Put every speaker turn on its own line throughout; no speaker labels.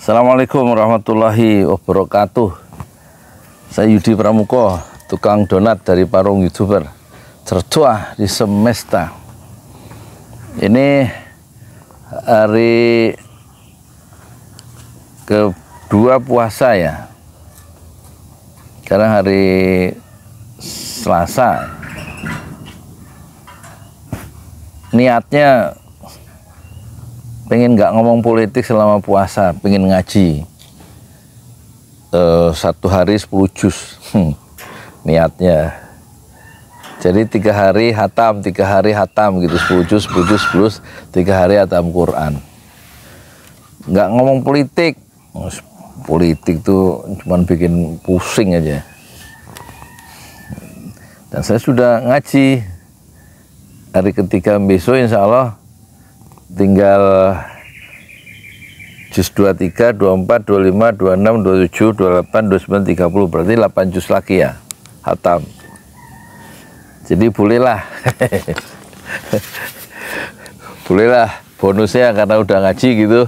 Assalamualaikum warahmatullahi wabarakatuh Saya Yudi Pramuko Tukang donat dari Parung Youtuber tertua di semesta Ini hari kedua puasa ya Karena hari Selasa Niatnya pengen nggak ngomong politik selama puasa, pengen ngaji. uh, satu hari sepuluh juz hmm, niatnya. Jadi tiga hari hatam, tiga hari hatam gitu, sepuluh juz, sepuluh juz, 10 tiga hari hatam Quran. Nggak ngomong politik, politik tuh cuma bikin pusing aja. Dan saya sudah ngaji hari ketiga besok insya Allah tinggal jus 23, 24, 25, 26, 27, 28, 29, 30 berarti 8 jus lagi ya hatam jadi bolehlah bolehlah bonusnya karena udah ngaji gitu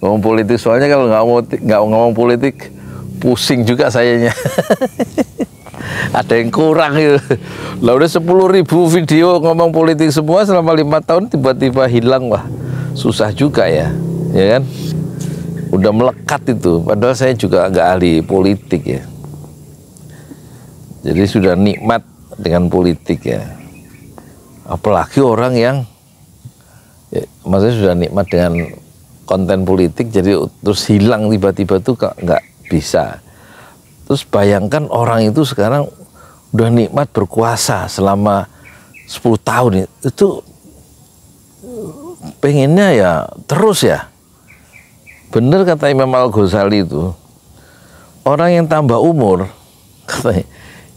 ngomong politik soalnya kalau nggak mau nggak ngomong politik pusing juga sayanya ada yang kurang gitu lah udah 10.000 video ngomong politik semua selama lima tahun tiba-tiba hilang wah susah juga ya, ya kan? Udah melekat itu. Padahal saya juga agak ahli politik ya. Jadi sudah nikmat dengan politik ya. Apalagi orang yang ya, maksudnya sudah nikmat dengan konten politik jadi terus hilang tiba-tiba tuh nggak bisa. Terus bayangkan orang itu sekarang udah nikmat berkuasa selama 10 tahun itu pengennya ya terus ya. Bener kata Imam Al-Ghazali itu, orang yang tambah umur, katanya,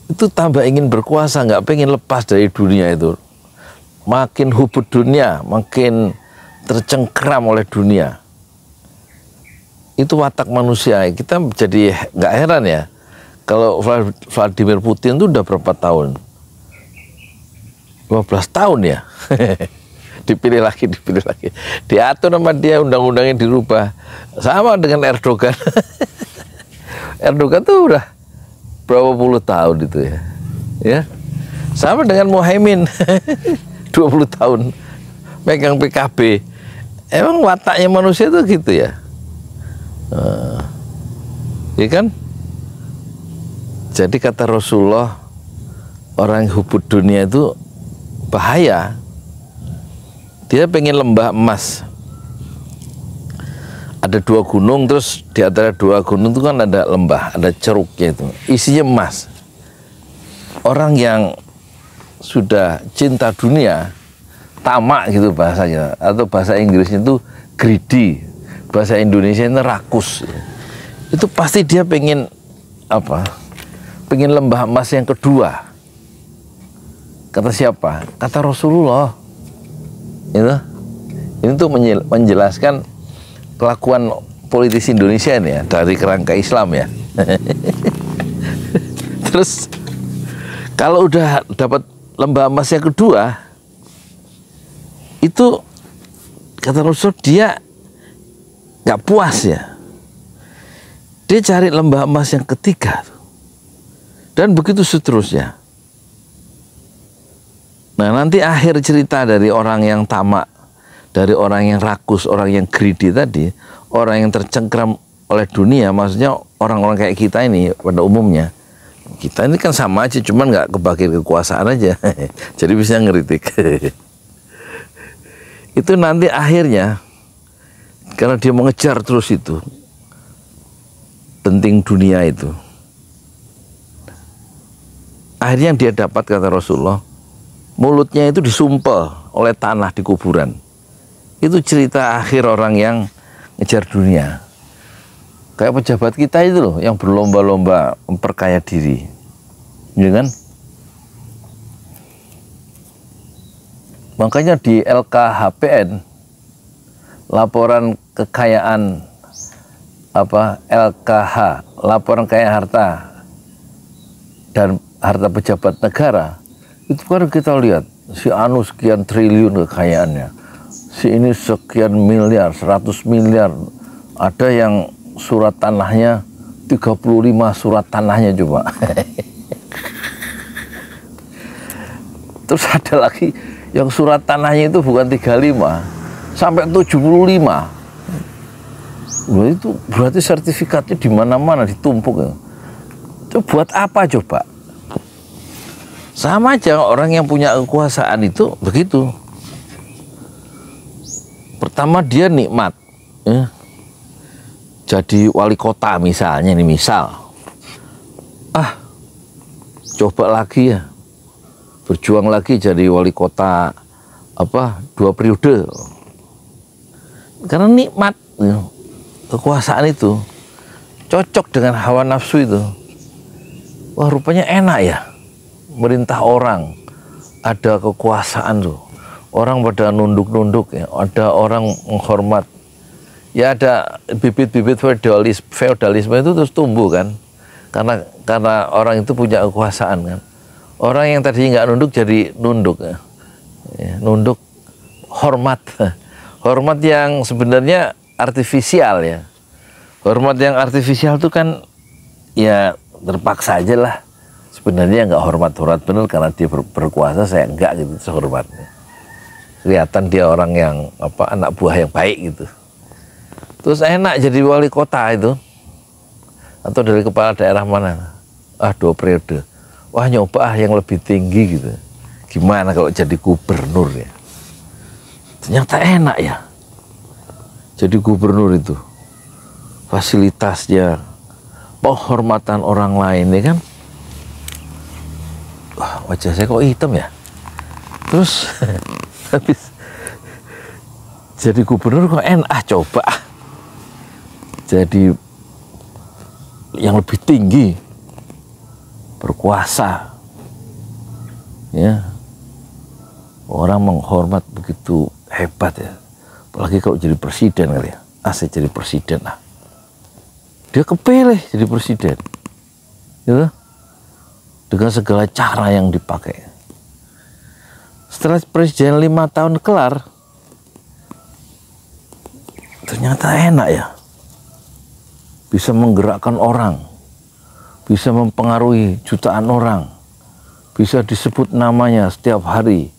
itu tambah ingin berkuasa, nggak pengen lepas dari dunia itu. Makin hubut dunia, makin tercengkram oleh dunia. Itu watak manusia, kita jadi nggak heran ya. Kalau Vladimir Putin itu udah berapa tahun? 12 tahun ya. dipilih lagi, dipilih lagi. Diatur sama dia undang-undangnya dirubah. Sama dengan Erdogan. Erdogan tuh udah berapa puluh tahun itu ya. Ya. Sama dengan Mohaimin. 20 tahun megang PKB. Emang wataknya manusia tuh gitu ya. Uh, kan? Jadi kata Rasulullah orang hubut dunia itu bahaya dia pengen lembah emas ada dua gunung terus di antara dua gunung itu kan ada lembah ada ceruknya itu isinya emas orang yang sudah cinta dunia tamak gitu bahasanya atau bahasa Inggrisnya itu greedy bahasa Indonesia itu rakus itu pasti dia pengen apa pengen lembah emas yang kedua kata siapa kata Rasulullah itu ini tuh menjelaskan kelakuan politisi Indonesia ini ya dari kerangka Islam ya terus kalau udah dapat lembah emas yang kedua itu kata Rasul dia nggak puas ya dia cari lembah emas yang ketiga dan begitu seterusnya Nah nanti akhir cerita dari orang yang tamak, dari orang yang rakus, orang yang greedy tadi, orang yang tercengkram oleh dunia, maksudnya orang-orang kayak kita ini pada umumnya, kita ini kan sama aja, cuman nggak kebagi kekuasaan aja, jadi bisa ngeritik. itu nanti akhirnya karena dia mengejar terus itu penting dunia itu akhirnya yang dia dapat kata Rasulullah mulutnya itu disumpel oleh tanah di kuburan. Itu cerita akhir orang yang ngejar dunia. Kayak pejabat kita itu loh yang berlomba-lomba memperkaya diri. Ya kan? Makanya di LKHPN laporan kekayaan apa LKH, laporan kekayaan harta dan harta pejabat negara itu kan kita lihat, si Anu sekian triliun kekayaannya. Si ini sekian miliar, seratus miliar. Ada yang surat tanahnya 35 surat tanahnya coba. Terus ada lagi yang surat tanahnya itu bukan 35 sampai 75. Loh itu berarti sertifikatnya di mana-mana ditumpuk. Itu buat apa coba? Sama aja orang yang punya kekuasaan itu begitu. Pertama dia nikmat. Ya. Jadi wali kota misalnya ini misal. Ah, coba lagi ya. Berjuang lagi jadi wali kota apa dua periode. Karena nikmat ya. kekuasaan itu cocok dengan hawa nafsu itu. Wah rupanya enak ya merintah orang ada kekuasaan tuh Orang pada nunduk-nunduk ya, ada orang menghormat. Ya ada bibit-bibit feodalisme itu terus tumbuh kan. Karena karena orang itu punya kekuasaan kan. Orang yang tadi nggak nunduk jadi nunduk ya, ya nunduk hormat. Hormat yang sebenarnya artifisial ya. Hormat yang artifisial itu kan ya terpaksa aja lah sebenarnya nggak hormat-hormat benar karena dia ber, berkuasa saya enggak gitu sehormatnya kelihatan dia orang yang apa anak buah yang baik gitu terus enak jadi wali kota itu atau dari kepala daerah mana ah dua periode wah nyoba ah yang lebih tinggi gitu gimana kalau jadi gubernur ya ternyata enak ya jadi gubernur itu fasilitasnya penghormatan orang lain ya kan wajah saya kok hitam ya terus habis jadi gubernur kok enak ah, coba ah. jadi yang lebih tinggi berkuasa ya orang menghormat begitu hebat ya apalagi kalau jadi presiden kali ya ah saya jadi presiden lah dia kepilih jadi presiden gitu dengan segala cara yang dipakai. Setelah presiden lima tahun kelar, ternyata enak ya. Bisa menggerakkan orang, bisa mempengaruhi jutaan orang, bisa disebut namanya setiap hari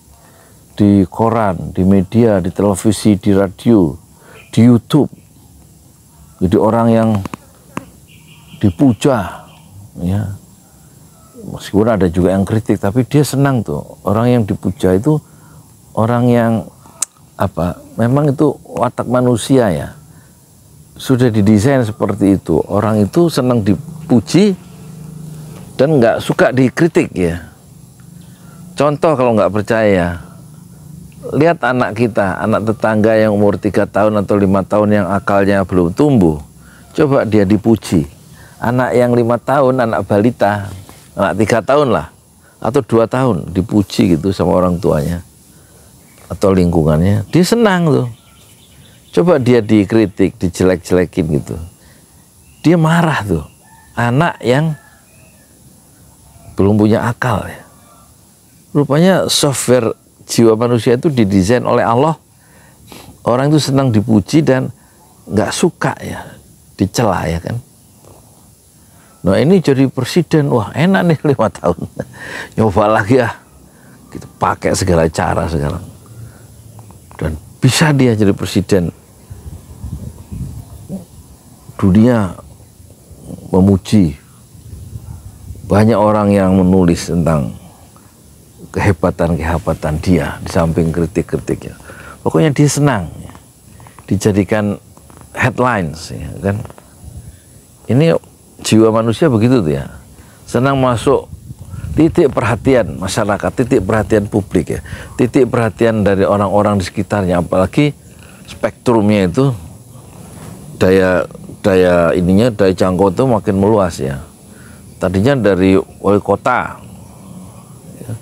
di koran, di media, di televisi, di radio, di YouTube. Jadi orang yang dipuja, ya, meskipun ada juga yang kritik tapi dia senang tuh orang yang dipuja itu orang yang apa memang itu watak manusia ya sudah didesain seperti itu orang itu senang dipuji dan nggak suka dikritik ya contoh kalau nggak percaya lihat anak kita anak tetangga yang umur tiga tahun atau lima tahun yang akalnya belum tumbuh coba dia dipuji anak yang lima tahun anak balita anak tiga tahun lah atau dua tahun dipuji gitu sama orang tuanya atau lingkungannya dia senang tuh coba dia dikritik dijelek-jelekin gitu dia marah tuh anak yang belum punya akal ya rupanya software jiwa manusia itu didesain oleh Allah orang itu senang dipuji dan nggak suka ya dicela ya kan Nah ini jadi presiden, wah enak nih lima tahun. Nyoba lagi ya ah. kita gitu, pakai segala cara sekarang. Dan bisa dia jadi presiden. Dunia memuji. Banyak orang yang menulis tentang kehebatan-kehebatan dia di samping kritik-kritiknya. Pokoknya dia senang dijadikan headlines ya kan. Ini jiwa manusia begitu tuh ya. Senang masuk titik perhatian masyarakat, titik perhatian publik ya. Titik perhatian dari orang-orang di sekitarnya apalagi spektrumnya itu daya daya ininya daya jangkau itu makin meluas ya. Tadinya dari wali kota, ya.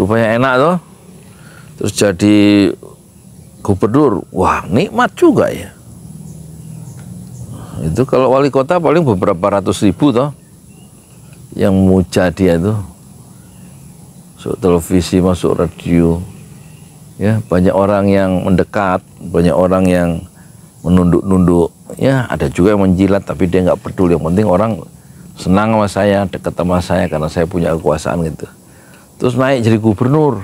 rupanya enak tuh, terus jadi gubernur, wah nikmat juga ya. Itu kalau wali kota paling beberapa ratus ribu toh yang muja dia itu. Masuk televisi, masuk radio. Ya, banyak orang yang mendekat, banyak orang yang menunduk-nunduk. Ya, ada juga yang menjilat tapi dia nggak peduli. Yang penting orang senang sama saya, dekat sama saya karena saya punya kekuasaan gitu. Terus naik jadi gubernur.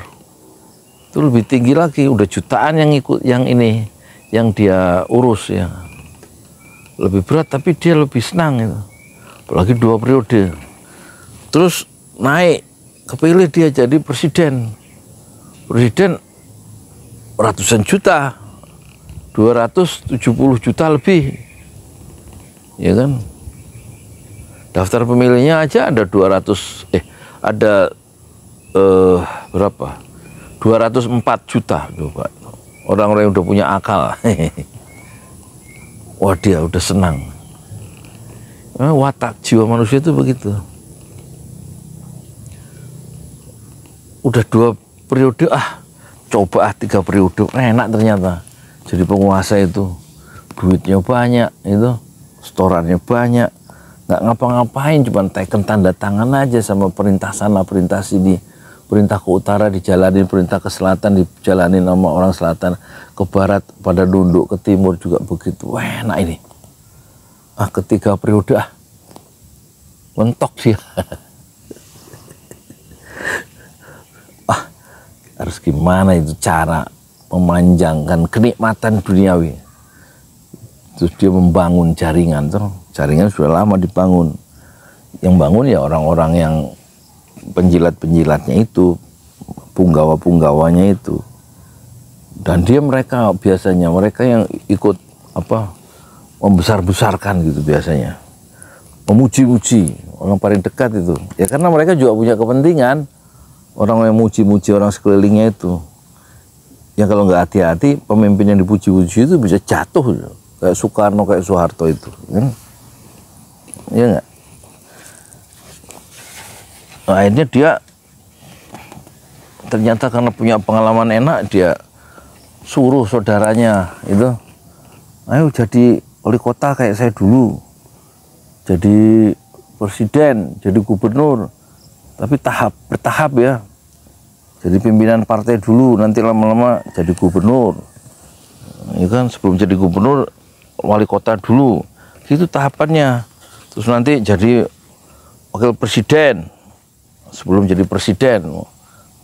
Itu lebih tinggi lagi, udah jutaan yang ikut yang ini yang dia urus ya lebih berat tapi dia lebih senang itu apalagi dua periode terus naik kepilih dia jadi presiden presiden ratusan juta 270 juta lebih ya kan daftar pemilihnya aja ada 200 eh ada eh, berapa 204 juta coba orang-orang yang udah punya akal wah dia ya udah senang eh, watak jiwa manusia itu begitu udah dua periode ah coba ah tiga periode enak ternyata jadi penguasa itu duitnya banyak itu storannya banyak nggak ngapa-ngapain cuma teken tanda tangan aja sama perintah sana perintah sini perintah ke utara dijalani, perintah ke selatan dijalani nama orang selatan, ke barat pada nunduk, ke timur juga begitu. Wah, enak ini. Ah, ketiga periode ah. Mentok sih. ah, harus gimana itu cara memanjangkan kenikmatan duniawi. Terus dia membangun jaringan, terus jaringan sudah lama dibangun. Yang bangun ya orang-orang yang penjilat-penjilatnya itu, punggawa-punggawanya itu. Dan dia mereka biasanya mereka yang ikut apa membesar-besarkan gitu biasanya. Memuji-muji orang paling dekat itu. Ya karena mereka juga punya kepentingan orang yang muji-muji orang sekelilingnya itu. Yang kalau nggak hati-hati pemimpin yang dipuji-puji itu bisa jatuh kayak Soekarno kayak Soeharto itu. Kan? Ya, enggak. nggak? nah, akhirnya dia ternyata karena punya pengalaman enak dia suruh saudaranya itu ayo jadi wali kota kayak saya dulu jadi presiden jadi gubernur tapi tahap bertahap ya jadi pimpinan partai dulu nanti lama-lama jadi gubernur ya kan sebelum jadi gubernur wali kota dulu itu tahapannya terus nanti jadi wakil presiden sebelum jadi presiden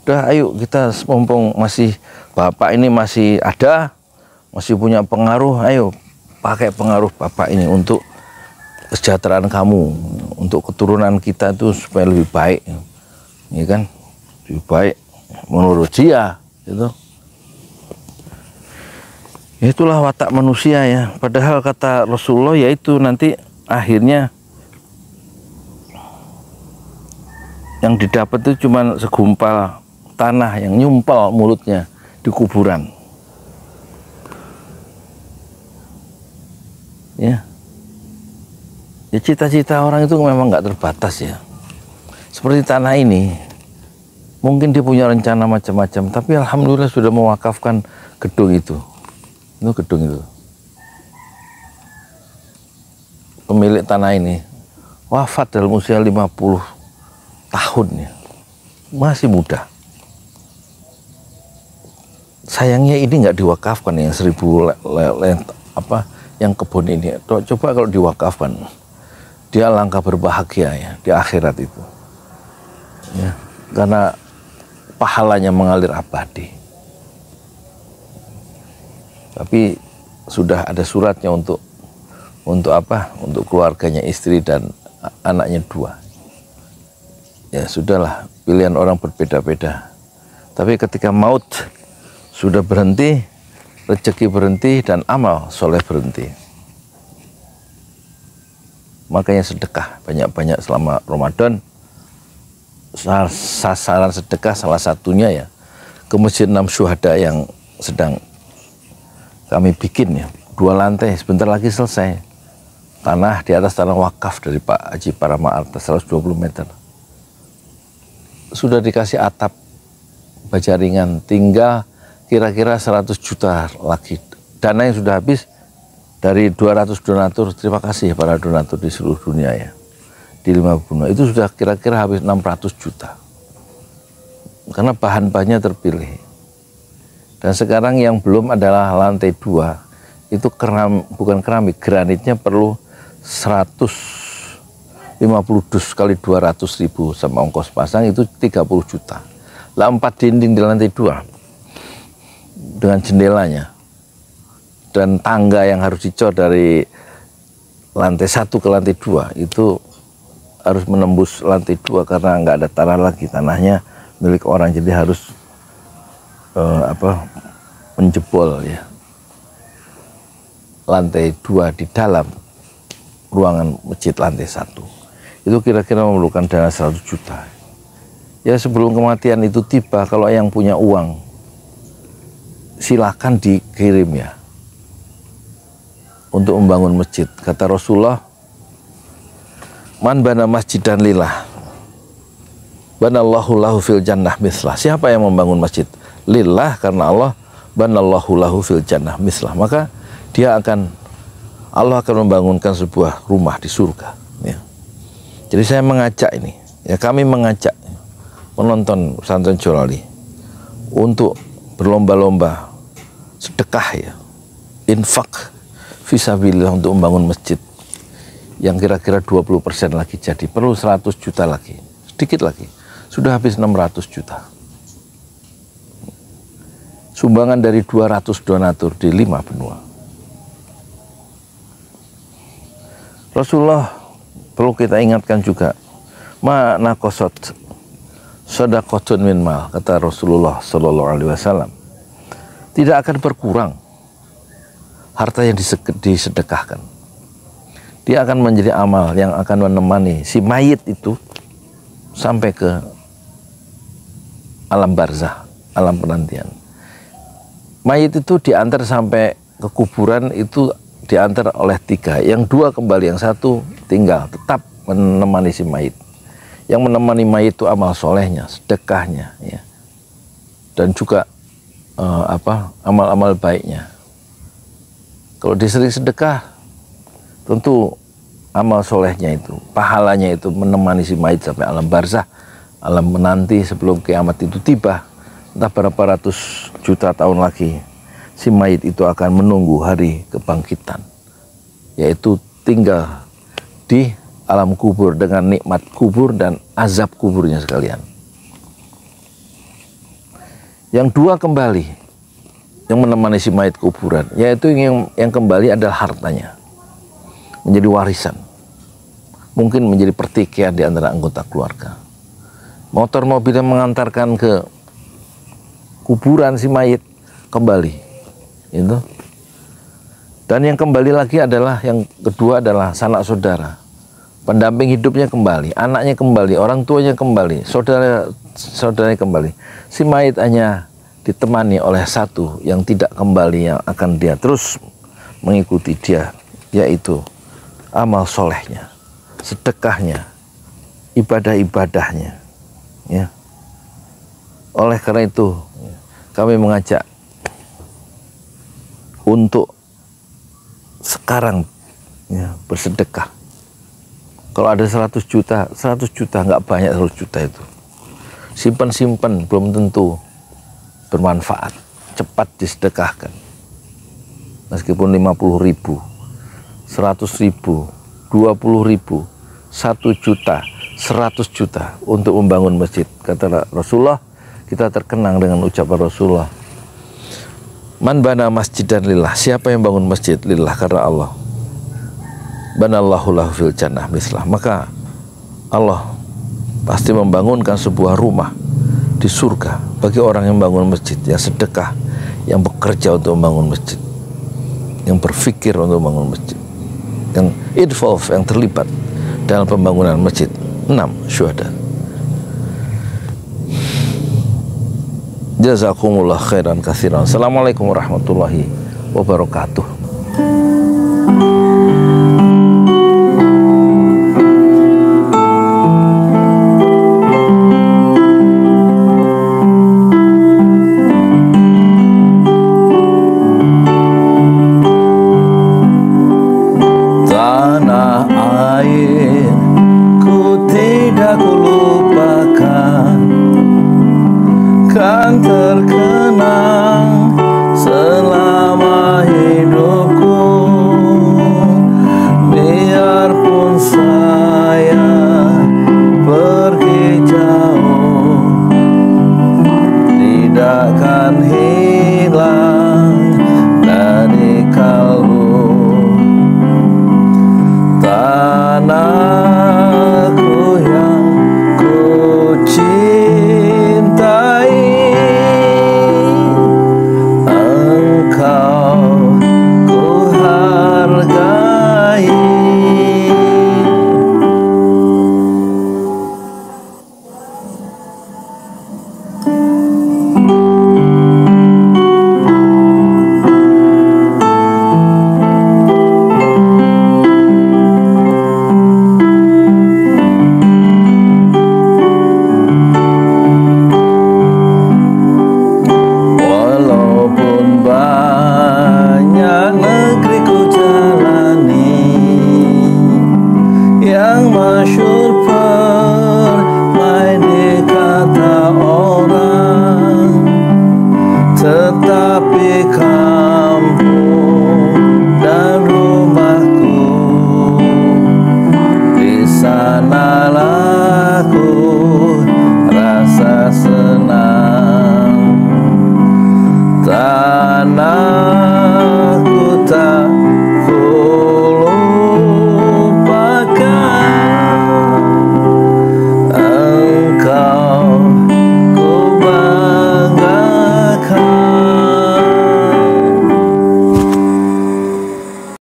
udah ayo kita mumpung masih bapak ini masih ada masih punya pengaruh ayo pakai pengaruh bapak ini untuk kesejahteraan kamu untuk keturunan kita itu supaya lebih baik ya kan lebih baik menurut dia gitu itulah watak manusia ya padahal kata Rasulullah yaitu nanti akhirnya yang didapat itu cuma segumpal tanah yang nyumpal mulutnya di kuburan. Ya. Ya cita-cita orang itu memang nggak terbatas ya. Seperti tanah ini, mungkin dia punya rencana macam-macam, tapi alhamdulillah sudah mewakafkan gedung itu. Itu gedung itu. Pemilik tanah ini wafat dalam usia 50 tahun ya. Masih muda. Sayangnya ini nggak diwakafkan yang seribu le, le, le, apa yang kebun ini. Coba kalau diwakafkan, dia langkah berbahagia ya di akhirat itu. Ya, karena pahalanya mengalir abadi. Tapi sudah ada suratnya untuk untuk apa? Untuk keluarganya istri dan anaknya dua ya sudahlah pilihan orang berbeda-beda tapi ketika maut sudah berhenti rezeki berhenti dan amal soleh berhenti makanya sedekah banyak-banyak selama Ramadan sasaran sedekah salah satunya ya ke Masjid Enam Syuhada yang sedang kami bikin ya dua lantai sebentar lagi selesai tanah di atas tanah wakaf dari Pak Haji Parama Arta 120 meter sudah dikasih atap baja ringan, tinggal kira-kira 100 juta lagi. Dana yang sudah habis dari 200 donatur, terima kasih ya para donatur di seluruh dunia ya. Di lima bunuh, itu sudah kira-kira habis 600 juta. Karena bahan-bahannya terpilih. Dan sekarang yang belum adalah lantai dua. Itu keram, bukan keramik, granitnya perlu 100 50 dus kali 200 ribu sama ongkos pasang itu 30 juta. Lah empat dinding di lantai dua dengan jendelanya dan tangga yang harus dicor dari lantai satu ke lantai dua itu harus menembus lantai dua karena nggak ada tanah lagi tanahnya milik orang jadi harus uh, apa menjebol ya lantai dua di dalam ruangan masjid lantai satu itu kira-kira memerlukan dana 100 juta. Ya sebelum kematian itu tiba, kalau yang punya uang, silakan dikirim ya untuk membangun masjid. Kata Rasulullah, Man bana masjid dan lillah, banallahu lahu fil jannah mislah. Siapa yang membangun masjid? Lillah karena Allah, banallahu lahu fil jannah mislah. Maka dia akan, Allah akan membangunkan sebuah rumah di surga. Jadi saya mengajak ini, ya kami mengajak penonton pesantren Jolali untuk berlomba-lomba sedekah ya, infak visabilillah untuk membangun masjid yang kira-kira 20% lagi jadi perlu 100 juta lagi sedikit lagi sudah habis 600 juta sumbangan dari 200 donatur di lima benua Rasulullah perlu kita ingatkan juga ma nakosot sodakotun min mal kata Rasulullah Shallallahu Alaihi Wasallam tidak akan berkurang harta yang disedekahkan dia akan menjadi amal yang akan menemani si mayit itu sampai ke alam barzah alam penantian mayit itu diantar sampai ke kuburan itu diantar oleh tiga. Yang dua kembali, yang satu tinggal, tetap menemani si mayit. Yang menemani mayit itu amal solehnya, sedekahnya, ya. dan juga uh, apa amal-amal baiknya. Kalau disering sedekah, tentu amal solehnya itu, pahalanya itu menemani si mayit sampai alam barzah, alam menanti sebelum kiamat itu tiba, entah berapa ratus juta tahun lagi si mayit itu akan menunggu hari kebangkitan, yaitu tinggal di alam kubur dengan nikmat kubur dan azab kuburnya sekalian. Yang dua kembali yang menemani si mayit kuburan, yaitu yang yang kembali adalah hartanya menjadi warisan. Mungkin menjadi pertikaian di antara anggota keluarga. Motor mobil yang mengantarkan ke kuburan si mayit kembali itu dan yang kembali lagi adalah yang kedua adalah sanak saudara pendamping hidupnya kembali anaknya kembali orang tuanya kembali saudara saudaranya kembali si mayit hanya ditemani oleh satu yang tidak kembali yang akan dia terus mengikuti dia yaitu amal solehnya sedekahnya ibadah-ibadahnya ya oleh karena itu kami mengajak untuk sekarang ya, bersedekah. Kalau ada 100 juta, 100 juta nggak banyak 100 juta itu. Simpan-simpan belum tentu bermanfaat. Cepat disedekahkan. Meskipun 50 ribu, 100 ribu, 20 ribu, 1 juta, 100 juta untuk membangun masjid. Kata Rasulullah, kita terkenang dengan ucapan Rasulullah Man bana masjid dan lillah. Siapa yang bangun masjid lillah karena Allah. Banallahu lahu fil jannah mislah. Maka Allah pasti membangunkan sebuah rumah di surga bagi orang yang bangun masjid, yang sedekah, yang bekerja untuk membangun masjid, yang berpikir untuk membangun masjid, yang involved, yang terlibat dalam pembangunan masjid. Enam Syuhada. Jazakumullah khairan kasiran. Assalamualaikum warahmatullahi wabarakatuh.